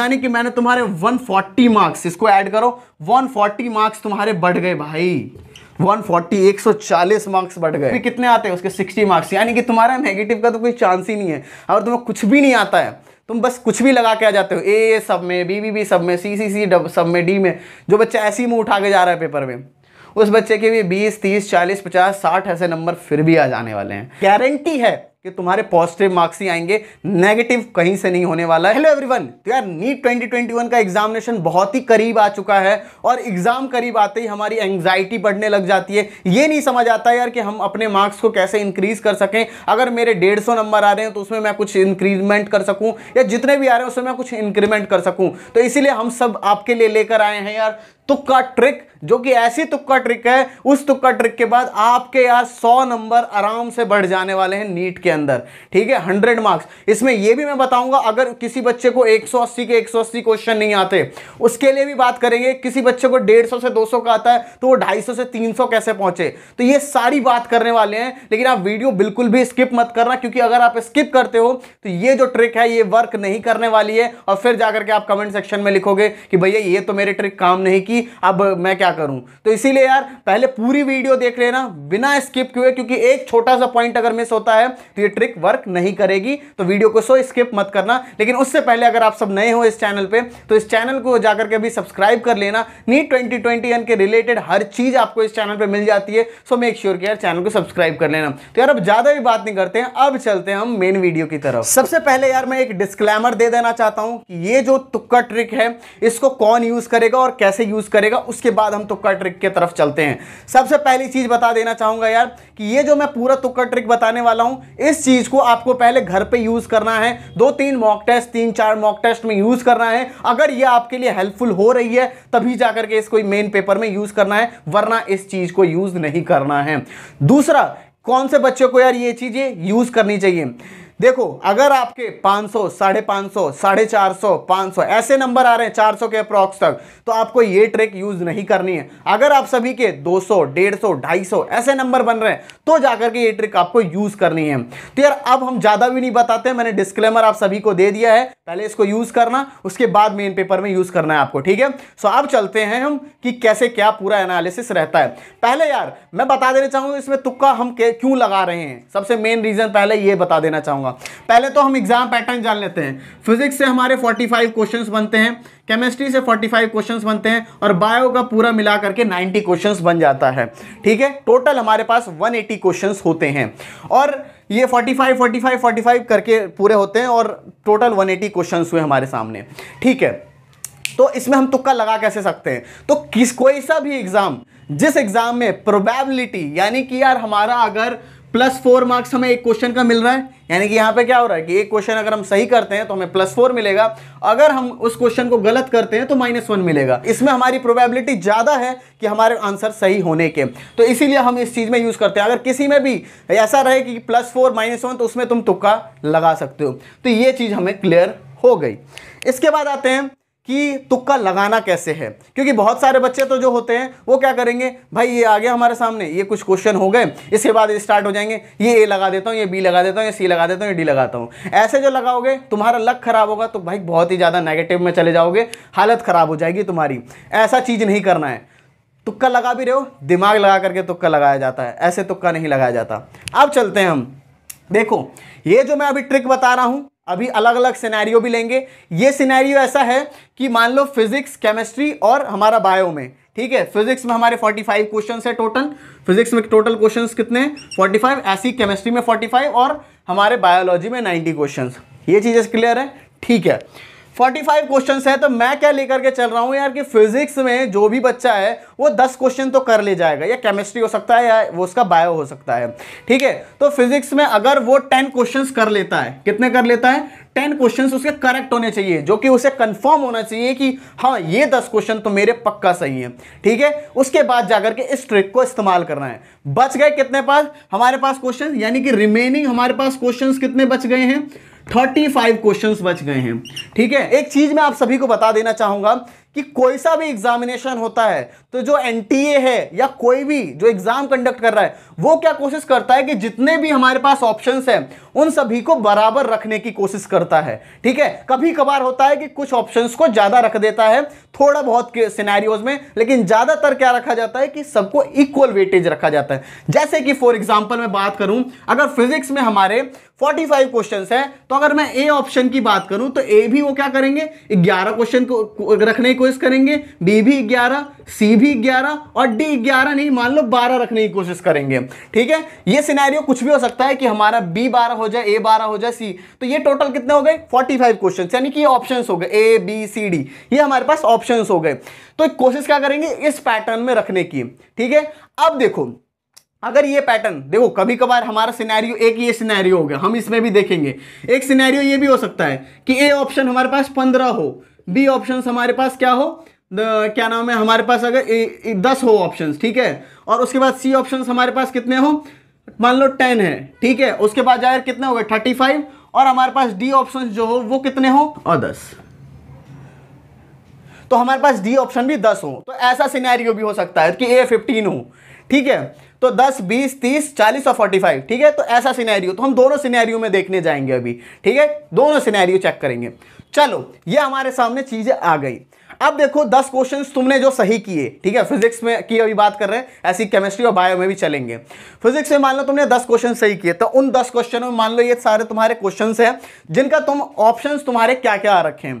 यानी कि मैंने तुम्हारे 140 मार्क्स इसको ऐड करो 140 मार्क्स तुम्हारे बढ़ गए भाई 140 140 मार्क्स बढ़ गए कितने आते हैं उसके 60 मार्क्स यानी कि तुम्हारा नेगेटिव का तो कोई चांस ही नहीं है और तुम्हें कुछ भी नहीं आता है तुम बस कुछ भी लगा के आ जाते हो ए सब में बी बी बी सब में सी सी सी डब सब में डी में जो बच्चा ऐसे ही मुँह उठा के जा रहा है पेपर में उस बच्चे के भी 20, 30, 40, 50, 60 ऐसे नंबर फिर भी आ जाने वाले हैं गारंटी है कि तुम्हारे पॉजिटिव मार्क्स ही आएंगे नेगेटिव कहीं से नहीं होने वाला है हेलो एवरीवन तो यार नीट 2021 का एग्जामिनेशन बहुत ही करीब आ चुका है और एग्जाम करीब आते ही हमारी एंग्जाइटी बढ़ने लग जाती है ये नहीं समझ आता यार कि हम अपने मार्क्स को कैसे इंक्रीज कर सकें अगर मेरे डेढ़ नंबर आ रहे हैं तो उसमें मैं कुछ इंक्रीजमेंट कर सकूँ या जितने भी आ रहे हैं उसमें मैं कुछ इंक्रीमेंट कर सकूँ तो इसीलिए हम सब आपके लिए लेकर आए हैं यार तुक्का ट्रिक जो कि ऐसी तुक्का ट्रिक है उस तुक्का ट्रिक के बाद आपके यार सौ नंबर आराम से बढ़ जाने वाले हैं नीट के के अंदर ठीक है हंड्रेड मार्क्स इसमें यह भी मैं बताऊंगा अगर किसी बच्चे को एक के एक क्वेश्चन नहीं आते उसके लिए भी बात करेंगे किसी बच्चे को डेढ़ से दो का आता है तो वो ढाई से तीन कैसे पहुंचे तो ये सारी बात करने वाले हैं लेकिन आप वीडियो बिल्कुल भी स्किप मत करना क्योंकि अगर आप स्किप करते हो तो ये जो ट्रिक है ये वर्क नहीं करने वाली है और फिर जाकर के आप कमेंट सेक्शन में लिखोगे कि भैया ये तो मेरी ट्रिक काम नहीं की अब मैं क्या करूं तो इसीलिए यार पहले पूरी वीडियो देख लेना बिना स्किप किए क्योंकि एक छोटा सा पॉइंट अगर मिस होता है तो तो ये ट्रिक वर्क नहीं करेगी तो वीडियो को सो स्किप मत करना लेकिन उससे पहले अगर आप सब नए हो इस चैनल पर तो इस चैनल को जाकर के अभी सब्सक्राइब कर लेना नीट ट्वेंटी ट्वेंटी के रिलेटेड हर चीज़ आपको इस चैनल पर मिल जाती है सो मेक श्योर के यार चैनल को सब्सक्राइब कर लेना तो यार अब ज़्यादा भी बात नहीं करते हैं अब चलते हैं हम मेन वीडियो की तरफ सबसे पहले यार मैं एक डिस्क्लेमर दे देना चाहता हूं कि ये जो तुक्का ट्रिक है इसको कौन यूज़ करेगा और कैसे यूज़ करेगा उसके बाद हम तुक्का ट्रिक की तरफ चलते हैं सबसे पहली चीज़ बता देना चाहूंगा यार कि ये जो मैं पूरा तुक्का ट्रिक बताने वाला हूँ इस चीज को आपको पहले घर पे यूज करना है दो तीन मॉक टेस्ट तीन चार मॉक टेस्ट में यूज करना है अगर ये आपके लिए हेल्पफुल हो रही है तभी जाकर के इसको मेन पेपर में यूज करना है वरना इस चीज को यूज नहीं करना है दूसरा कौन से बच्चों को यार ये चीजें यूज करनी चाहिए देखो अगर आपके 500 साढ़े पाँच सौ साढ़े चार सौ पाँच सौ ऐसे नंबर आ रहे हैं 400 के अप्रॉक्स तक तो आपको ये ट्रिक यूज़ नहीं करनी है अगर आप सभी के 200 ढाई सौ ऐसे नंबर बन रहे हैं तो जाकर के ये ट्रिक आपको यूज़ करनी है तो यार अब हम ज़्यादा भी नहीं बताते मैंने डिस्क्लेमर आप सभी को दे दिया है पहले इसको यूज़ करना उसके बाद मेन पेपर में यूज़ करना है आपको ठीक है सो अब चलते हैं हम कि कैसे क्या पूरा एनालिसिस रहता है पहले यार मैं बता देना चाहूँगा इसमें तुक्का हम क्यों लगा रहे हैं सबसे मेन रीज़न पहले ये बता देना चाहूँगा होगा पहले तो हम एग्जाम पैटर्न जान लेते हैं फिजिक्स से हमारे 45 क्वेश्चंस बनते हैं केमिस्ट्री से 45 क्वेश्चंस बनते हैं और बायो का पूरा मिला करके 90 क्वेश्चंस बन जाता है ठीक है टोटल हमारे पास 180 एटी क्वेश्चन होते हैं और ये 45 45 45 करके पूरे होते हैं और टोटल 180 क्वेश्चंस हुए हमारे सामने ठीक है तो इसमें हम तुक्का लगा कैसे सकते हैं तो किस कोई सा भी एग्ज़ाम जिस एग्ज़ाम में प्रोबेबिलिटी यानी कि यार हमारा अगर प्लस फोर मार्क्स हमें एक क्वेश्चन का मिल रहा है यानी कि यहाँ पे क्या हो रहा है कि एक क्वेश्चन अगर हम सही करते हैं तो हमें प्लस फोर मिलेगा अगर हम उस क्वेश्चन को गलत करते हैं तो माइनस वन मिलेगा इसमें हमारी प्रोबेबिलिटी ज़्यादा है कि हमारे आंसर सही होने के तो इसीलिए हम इस चीज़ में यूज़ करते हैं अगर किसी में भी ऐसा रहे कि प्लस फोर माइनस वन तो उसमें तुम तुक्का लगा सकते हो तो ये चीज़ हमें क्लियर हो गई इसके बाद आते हैं कि तुक्का लगाना कैसे है क्योंकि बहुत सारे बच्चे तो जो होते हैं वो क्या करेंगे भाई ये आ गया हमारे सामने ये कुछ क्वेश्चन हो गए इसके बाद स्टार्ट हो जाएंगे ये ए लगा देता हूँ ये बी लगा देता हूँ ये सी लगा देता हूँ ये डी लगाता हूँ ऐसे जो लगाओगे तुम्हारा लक खराब होगा तो भाई बहुत ही ज़्यादा नेगेटिव में चले जाओगे हालत ख़राब हो जाएगी तुम्हारी ऐसा चीज़ नहीं करना है तुक्का लगा भी रहे हो दिमाग लगा करके तुक्का लगाया जाता है ऐसे तुक्का नहीं लगाया जाता अब चलते हैं हम देखो ये जो मैं अभी ट्रिक बता रहा हूँ अभी अलग अलग सिनेरियो भी लेंगे ये सिनेरियो ऐसा है कि मान लो फिजिक्स केमिस्ट्री और हमारा बायो में ठीक है फिजिक्स में हमारे 45 क्वेश्चन है टोटल फिजिक्स में टोटल क्वेश्चन कितने 45 ऐसी केमिस्ट्री में 45 और हमारे बायोलॉजी में 90 क्वेश्चन ये चीज़ें क्लियर है ठीक है 45 क्वेश्चंस है तो मैं क्या लेकर के चल रहा हूँ यार कि फिजिक्स में जो भी बच्चा है वो 10 क्वेश्चन तो कर ले जाएगा या केमिस्ट्री हो सकता है या वो उसका बायो हो सकता है ठीक है तो फिजिक्स में अगर वो 10 क्वेश्चंस कर लेता है कितने कर लेता है टेन क्वेश्चन उसके करेक्ट होने चाहिए जो कि उसे कंफर्म होना चाहिए कि हाँ ये दस क्वेश्चन तो मेरे पक्का सही है ठीक है उसके बाद जाकर के इस ट्रिक को इस्तेमाल करना है बच गए कितने पास हमारे पास क्वेश्चन यानी कि रिमेनिंग हमारे पास क्वेश्चन कितने बच गए हैं थर्टी फाइव क्वेश्चन बच गए हैं ठीक है एक चीज मैं आप सभी को बता देना चाहूंगा कि कोई सा भी एग्जामिनेशन होता है तो जो एनटीए है या कोई भी जो एग्जाम कंडक्ट कर रहा है वो क्या कोशिश करता है कि जितने भी हमारे पास ऑप्शंस हैं उन सभी को बराबर रखने की कोशिश करता है ठीक है कभी कभार होता है कि कुछ ऑप्शंस को ज्यादा रख देता है थोड़ा बहुत सिनेरियोज में लेकिन ज्यादातर क्या रखा जाता है कि सबको इक्वल वेटेज रखा जाता है जैसे कि फॉर एग्जाम्पल मैं बात करूं अगर फिजिक्स में हमारे 45 क्वेश्चंस हैं तो अगर मैं ए ऑप्शन की बात करूं तो ए भी वो क्या करेंगे 11 क्वेश्चन को रखने की कोशिश करेंगे बी भी ग्यारह सी भी ग्यारह और डी ग्यारह नहीं मान लो बारह रखने की कोशिश करेंगे ठीक है ये सिनेरियो कुछ भी हो सकता है कि हमारा बी बारह हो जाए ए बारह हो जाए सी तो ये टोटल कितने हो गए फोर्टी फाइव क्वेश्चन यानी कि ऑप्शन हो गए ए बी सी डी ये हमारे पास ऑप्शन हो गए तो कोशिश क्या करेंगे इस पैटर्न में रखने की ठीक है अब देखो अगर ये पैटर्न देखो कभी कभार हमारा सिनेरियो एक ये सिनेरियो हो गया हम इसमें भी देखेंगे एक सिनेरियो ये भी हो सकता है कि ए ऑप्शन हमारे पास पंद्रह हो बी ऑप्शन हमारे पास क्या हो द, क्या नाम है हमारे पास अगर ए, ए, दस हो ऑप्शन ठीक है और उसके बाद सी ऑप्शन हमारे पास कितने हो मान लो टेन है ठीक है उसके बाद जाहिर कितने हो गए थर्टी फाइव और हमारे पास डी ऑप्शन जो हो वो कितने हो और दस तो हमारे पास डी ऑप्शन भी दस हो तो ऐसा सिनेरियो भी हो सकता है कि ए फिफ्टीन हो ठीक है तो दस बीस तीस चालीस और फोर्टी फाइव ठीक है तो ऐसा सिनेरियो तो हम दोनों सिनेरियो में देखने जाएंगे अभी ठीक है दोनों सिनेरियो चेक करेंगे चलो ये हमारे सामने चीज़ें आ गई अब देखो दस क्वेश्चन तुमने जो सही किए ठीक है फिजिक्स में की अभी बात कर रहे हैं ऐसी केमिस्ट्री और बायो में भी चलेंगे फिजिक्स में मान लो तुमने दस क्वेश्चन सही किए तो उन दस क्वेश्चन में मान लो ये सारे तुम्हारे क्वेश्चन है जिनका तुम ऑप्शन तुम्हारे क्या क्या रखे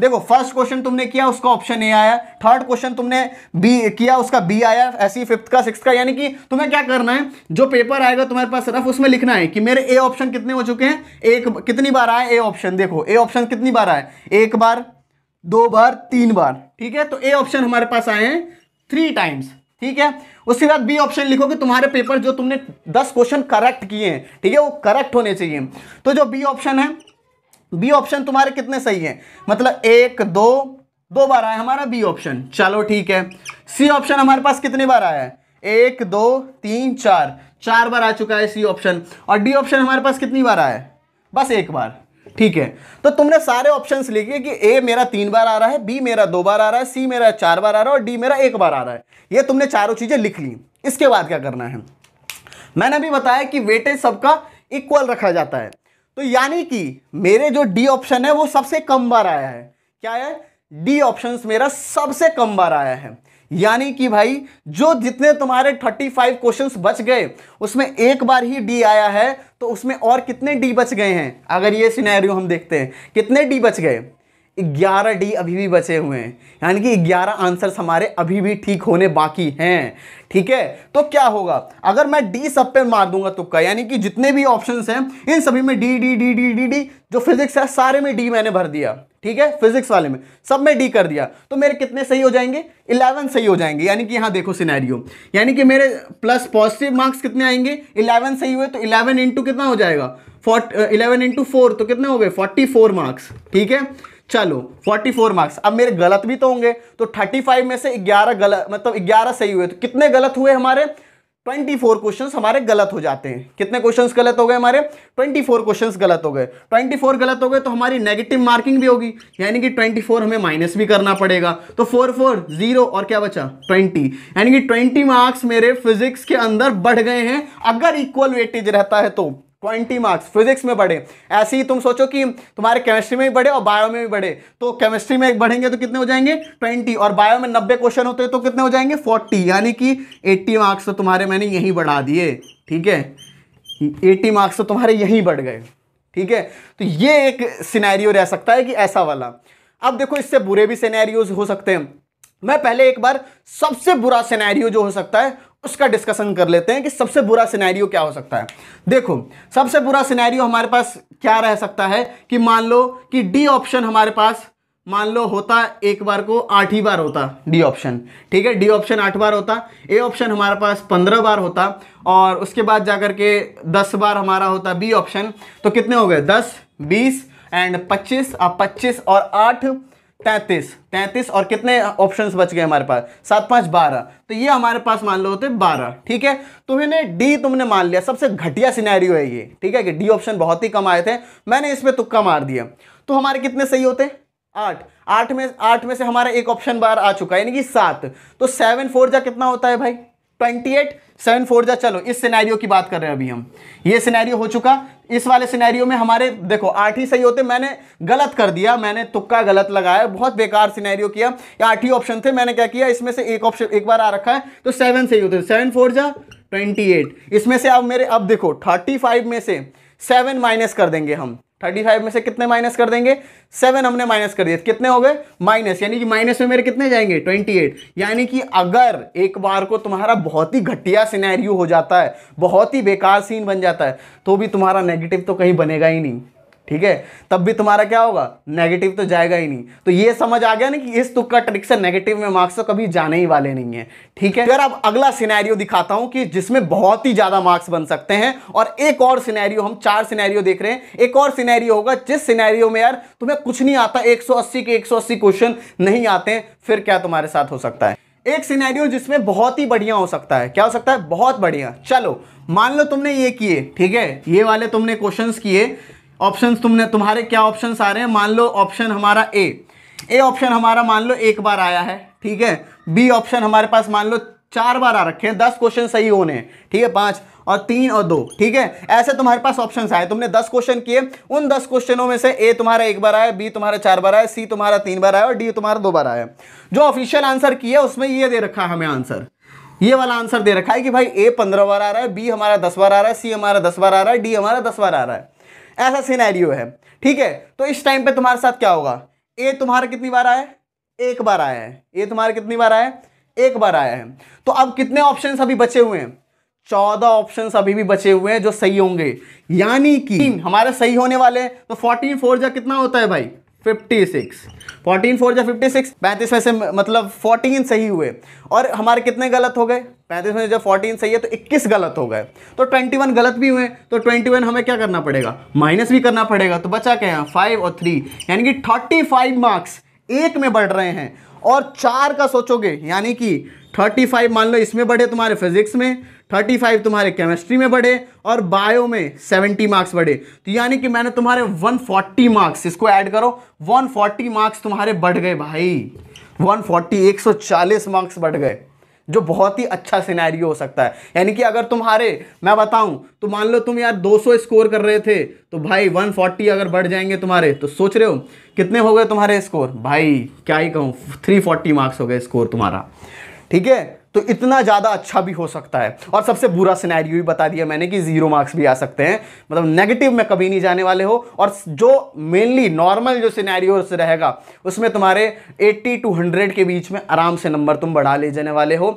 देखो फर्स्ट क्वेश्चन तुमने किया उसका ऑप्शन ए आया थर्ड क्वेश्चन तुमने बी किया उसका बी आया ऐसी फिफ्थ का सिक्स का यानी कि तुम्हें क्या करना है जो पेपर आएगा तुम्हारे पास रफ उसमें लिखना है कि मेरे ए ऑप्शन कितने हो चुके हैं एक कितनी बार आए ए ऑप्शन देखो ए ऑप्शन कितनी बार आए एक बार दो बार तीन बार ठीक है तो ए ऑप्शन हमारे पास आए हैं थ्री टाइम्स ठीक है उसके बाद बी ऑप्शन लिखो कि तुम्हारे पेपर जो तुमने दस क्वेश्चन करेक्ट किए हैं ठीक है वो करेक्ट होने चाहिए तो जो बी ऑप्शन है बी ऑप्शन तुम्हारे कितने सही है मतलब एक दो दो बार आया हमारा बी ऑप्शन चलो ठीक है सी ऑप्शन हमारे पास कितने बार आया है एक दो तीन चार चार बार आ चुका है सी ऑप्शन और डी ऑप्शन हमारे पास कितनी बार आया है बस एक बार ठीक है तो तुमने सारे ऑप्शन लिखे कि ए मेरा तीन बार आ रहा है बी मेरा दो बार आ रहा है सी मेरा चार बार आ रहा है और डी मेरा एक बार आ रहा है ये तुमने चारों चीज़ें लिख ली इसके बाद क्या करना है मैंने अभी बताया कि वेटेज सबका इक्वल रखा जाता है तो यानी कि मेरे जो डी ऑप्शन है वो सबसे कम बार आया है क्या है डी ऑप्शन मेरा सबसे कम बार आया है यानी कि भाई जो जितने तुम्हारे 35 क्वेश्चन बच गए उसमें एक बार ही डी आया है तो उसमें और कितने डी बच गए हैं अगर ये सिनेरियो हम देखते हैं कितने डी बच गए ग्यारह डी अभी भी बचे हुए हैं यानी कि ग्यारह आंसर्स हमारे अभी भी ठीक होने बाकी हैं ठीक है तो क्या होगा अगर मैं डी सब पे मार दूंगा तुक्का तो यानी कि जितने भी ऑप्शंस हैं इन सभी में D D D D D D जो फिजिक्स है सारे में डी मैंने भर दिया ठीक है फिजिक्स वाले में सब में डी कर दिया तो मेरे कितने सही हो जाएंगे इलेवन सही हो जाएंगे यानी कि यहाँ देखो सिनेरियो यानी कि मेरे प्लस पॉजिटिव मार्क्स कितने आएंगे इलेवन सही हुए तो इलेवन इंटू कितना हो जाएगा फोर्ट इलेवन इंटू फोर तो कितने हो गए फोर्टी फोर मार्क्स ठीक है चलो 44 मार्क्स अब मेरे गलत भी तो होंगे तो 35 में से 11 गलत मतलब 11 सही हुए तो कितने गलत हुए हमारे 24 क्वेश्चंस हमारे गलत हो जाते हैं कितने क्वेश्चंस गलत हो गए हमारे 24 क्वेश्चंस गलत हो गए 24 गलत हो गए तो हमारी नेगेटिव मार्किंग भी होगी यानी कि 24 हमें माइनस भी करना पड़ेगा तो फोर फोर जीरो और क्या बचा 20 यानी कि 20 मार्क्स मेरे फिजिक्स के अंदर बढ़ गए हैं अगर इक्वल वेटेज रहता है तो ट्वेंटी मार्क्स फिजिक्स में बढ़े ऐसे ही तुम सोचो कि तुम्हारे केमिस्ट्री में भी बढ़े और बायो में भी बढ़े तो केमिस्ट्री में एक बढ़ेंगे तो कितने हो जाएंगे ट्वेंटी और बायो में नब्बे क्वेश्चन होते हैं तो कितने हो जाएंगे फोर्टी यानी कि एट्टी मार्क्स तो तुम्हारे मैंने यहीं बढ़ा दिए ठीक है एट्टी मार्क्स तो तुम्हारे यहीं बढ़ गए ठीक है तो ये एक सीनैरियो रह सकता है कि ऐसा वाला अब देखो इससे बुरे भी सीनैरियोज हो सकते हैं मैं पहले एक बार सबसे बुरा सिनेरियो जो हो सकता है उसका डिस्कशन कर लेते हैं कि सबसे बुरा सिनेरियो क्या हो सकता है देखो सबसे बुरा सिनेरियो हमारे पास क्या रह सकता है कि मान लो कि डी ऑप्शन हमारे पास मान लो होता एक बार को आठ ही बार होता डी ऑप्शन ठीक है डी ऑप्शन आठ बार होता ए ऑप्शन हमारे पास पंद्रह बार होता और उसके बाद जाकर के दस बार हमारा होता बी ऑप्शन तो कितने हो गए दस बीस एंड पच्चीस अब पच्चीस और आठ तैतीस तैतीस और कितने ऑप्शंस बच गए हमारे पास सात पाँच बारह तो ये हमारे पास मान लो होते बारह ठीक है तो इन्हें डी तुमने मान लिया सबसे घटिया सिनेरियो है ये ठीक है कि डी ऑप्शन बहुत ही कम आए थे मैंने इसमें तुक्का मार दिया तो हमारे कितने सही होते आठ आठ में आठ में से हमारा एक ऑप्शन बार आ चुका है यानी कि सात तो सेवन फोर जा कितना होता है भाई ट्वेंटी एट सेवन फोर जा चलो इस सिनेरियो की बात कर रहे हैं अभी हम ये सिनेरियो हो चुका इस वाले सिनेरियो में हमारे देखो आठ ही सही होते मैंने गलत कर दिया मैंने तुक्का गलत लगाया बहुत बेकार सिनेरियो किया आठ ही ऑप्शन थे मैंने क्या किया इसमें से एक ऑप्शन एक बार आ रखा है तो सेवन सही होते सेवन फोर जा ट्वेंटी एट इसमें से अब मेरे अब देखो थर्टी फाइव में से सेवन माइनस कर देंगे हम थर्टी फाइव में से कितने माइनस कर देंगे सेवन हमने माइनस कर दिया कितने हो गए माइनस यानी कि माइनस में मेरे कितने जाएंगे ट्वेंटी एट यानी कि अगर एक बार को तुम्हारा बहुत ही घटिया सिनेरियो हो जाता है बहुत ही बेकार सीन बन जाता है तो भी तुम्हारा नेगेटिव तो कहीं बनेगा ही नहीं ठीक है तब भी तुम्हारा क्या होगा नेगेटिव तो जाएगा ही नहीं तो ये समझ आ गया ना कि इस तुक्का ट्रिक से नेगेटिव में मार्क्स तो कभी जाने ही वाले नहीं है ठीक है अगर अब अगला सिनेरियो दिखाता हूं कि जिसमें बहुत ही ज्यादा मार्क्स बन सकते हैं और एक और सिनेरियो हम चार सिनेरियो देख रहे हैं एक और सिनेरियो होगा जिस सिनेरियो में यार तुम्हें कुछ नहीं आता एक के एक क्वेश्चन नहीं आते फिर क्या तुम्हारे साथ हो सकता है एक सिनेरियो जिसमें बहुत ही बढ़िया हो सकता है क्या हो सकता है बहुत बढ़िया चलो मान लो तुमने ये किए ठीक है ये वाले तुमने क्वेश्चंस किए ऑप्शन तुमने तुम्हारे क्या ऑप्शन आ रहे हैं मान लो ऑप्शन हमारा ए ए ऑप्शन हमारा मान लो एक बार आया है ठीक है बी ऑप्शन हमारे पास मान लो चार बार आ रखे हैं दस क्वेश्चन सही होने हैं ठीक है पांच और तीन और दो ठीक है ऐसे तुम्हारे पास ऑप्शंस आए तुमने दस क्वेश्चन किए उन दस क्वेश्चनों में से ए तुम्हारा एक बार आया बी तुम्हारा चार बार आया सी तुम्हारा तीन बार आया और डी तुम्हारा दो बार आया जो ऑफिशियल आंसर किया उसमें ये दे रखा है हमें आंसर ये वाला आंसर दे रखा है कि भाई ए पंद्रह बार आ रहा है बी हमारा दस बार आ रहा है सी हमारा दस बार आ रहा है डी हमारा दस बार आ रहा है ऐसा सीनैरियो है ठीक है तो इस टाइम पे तुम्हारे साथ क्या होगा ए तुम्हारा कितनी बार आया है एक बार आया है ए तुम्हारा कितनी बार आया है एक बार आया है तो अब कितने ऑप्शन अभी बचे हुए हैं चौदह ऑप्शन अभी भी बचे हुए हैं जो सही होंगे यानी कि हमारे सही होने वाले हैं तो फोर्टीन फोर जा कितना होता है भाई फिफ्टी सिक्स फोर्टीन फोर जा फिफ्टी सिक्स पैंतीस में से मतलब फोर्टीन सही हुए और हमारे कितने गलत हो गए पैंतीस में जब फोर्टीन सही है तो इक्कीस गलत हो गए तो ट्वेंटी वन गलत भी हुए तो ट्वेंटी वन हमें क्या करना पड़ेगा माइनस भी करना पड़ेगा तो बचा क्या यहाँ फाइव और थ्री यानी कि थर्टी फाइव मार्क्स एक में बढ़ रहे हैं और चार का सोचोगे यानी कि थर्टी फाइव मान लो इसमें बढ़े तुम्हारे फिजिक्स में थर्टी फाइव तुम्हारे केमिस्ट्री में बढ़े और बायो में सेवेंटी मार्क्स बढ़े तो यानी कि मैंने तुम्हारे वन फोर्टी मार्क्स इसको ऐड करो वन फोर्टी मार्क्स तुम्हारे बढ़ गए भाई वन फोर्टी एक सौ चालीस मार्क्स बढ़ गए जो बहुत ही अच्छा सिनेरियो हो सकता है यानी कि अगर तुम्हारे मैं बताऊं तो मान लो तुम यार 200 स्कोर कर रहे थे तो भाई 140 अगर बढ़ जाएंगे तुम्हारे तो सोच रहे हो कितने हो गए तुम्हारे स्कोर भाई क्या ही कहूँ 340 मार्क्स हो गए स्कोर तुम्हारा ठीक है तो इतना ज़्यादा अच्छा भी हो सकता है और सबसे बुरा सिनेरियो भी बता दिया मैंने कि जीरो मार्क्स भी आ सकते हैं मतलब नेगेटिव में कभी नहीं जाने वाले हो और जो मेनली नॉर्मल जो सिनेरियो रहेगा उसमें तुम्हारे 80 टू 100 के बीच में आराम से नंबर तुम बढ़ा ले जाने वाले हो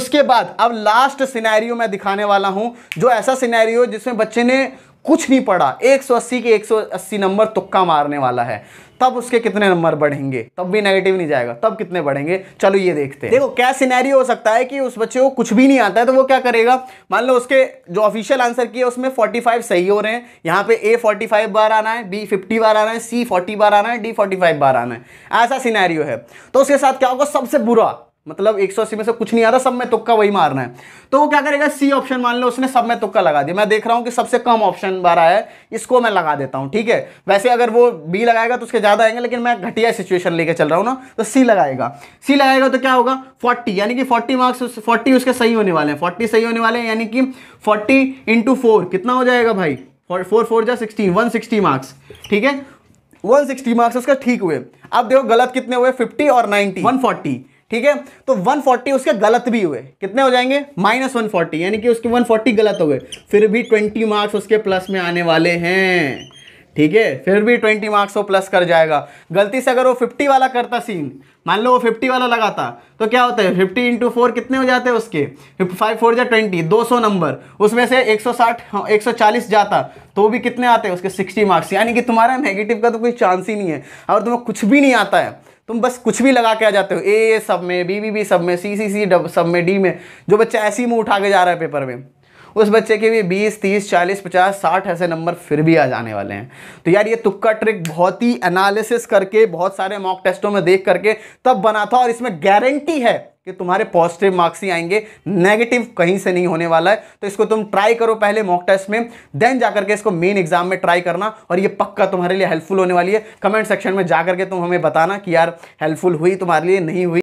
उसके बाद अब लास्ट सिनेरियो मैं दिखाने वाला हूं जो ऐसा सिनेरियो जिसमें बच्चे ने कुछ नहीं पड़ा 180 के 180 नंबर तुक्का मारने वाला है तब उसके कितने नंबर बढ़ेंगे तब भी नेगेटिव नहीं जाएगा तब कितने बढ़ेंगे चलो ये देखते हैं देखो क्या सिनेरियो हो सकता है कि उस बच्चे को कुछ भी नहीं आता है तो वो क्या करेगा मान लो उसके जो ऑफिशियल आंसर किए उसमें 45 सही हो रहे हैं यहाँ पे ए 45 बार आना है बी 50 बार आना है सी 40 बार आना है डी 45 बार आना है ऐसा सीनैरियो है तो उसके साथ क्या होगा सबसे बुरा मतलब एक सौ अस्सी में से कुछ नहीं आ रहा सब में तुक्का वही मारना है तो वो क्या करेगा सी ऑप्शन मान लो उसने सब में तुक्का लगा दिया मैं देख रहा हूँ कि सबसे कम ऑप्शन बार आया है इसको मैं लगा देता हूँ ठीक है वैसे अगर वो बी लगाएगा तो उसके ज़्यादा आएंगे लेकिन मैं घटिया सिचुएशन लेके चल रहा हूँ ना तो सी लगाएगा सी लगाएगा तो क्या होगा फोर्टी यानी कि फोर्टी मार्क्स फोर्टी उसके सही होने वाले हैं फोर्टी सही होने वाले हैं यानी कि फोर्टी इंटू कितना हो जाएगा भाई फोर फोर जा सिक्सटी वन सिक्सटी मार्क्स ठीक है वन सिक्सटी मार्क्स उसका ठीक हुए अब देखो गलत कितने हुए फिफ्टी और नाइन्टी वन फोर्टी ठीक है तो 140 उसके गलत भी हुए कितने हो जाएंगे माइनस वन यानी कि उसके 140 गलत हो गए फिर भी 20 मार्क्स उसके प्लस में आने वाले हैं ठीक है फिर भी 20 मार्क्स वो प्लस कर जाएगा गलती से अगर वो 50 वाला करता सीन मान लो वो 50 वाला लगाता तो क्या होता है 50 इंटू फोर कितने हो जाते हैं उसके फाइव फोर या ट्वेंटी दो सौ नंबर उसमें से 160 140 हाँ, जाता तो भी कितने आते हैं उसके 60 मार्क्स यानी कि तुम्हारा नेगेटिव का तो कोई चांस ही नहीं है और तुम्हें कुछ भी नहीं आता है तुम बस कुछ भी लगा के आ जाते हो ए सब में बी बी बी सब में सी सी सी डब सब में डी में जो बच्चा ऐसी मुंह उठा के जा रहा है पेपर में उस बच्चे के भी बीस तीस चालीस पचास साठ ऐसे नंबर फिर भी आ जाने वाले हैं तो यार ये तुक्का ट्रिक बहुत ही एनालिसिस करके बहुत सारे मॉक टेस्टों में देख करके तब बना था और इसमें गारंटी है कि तुम्हारे पॉजिटिव मार्क्स ही आएंगे नेगेटिव कहीं से नहीं होने वाला है तो इसको तुम ट्राई करो पहले मॉक टेस्ट में देन जाकर के इसको मेन एग्जाम में ट्राई करना और ये पक्का तुम्हारे लिए हेल्पफुल होने वाली है कमेंट सेक्शन में जाकर के तुम हमें बताना कि यार हेल्पफुल हुई तुम्हारे लिए नहीं हुई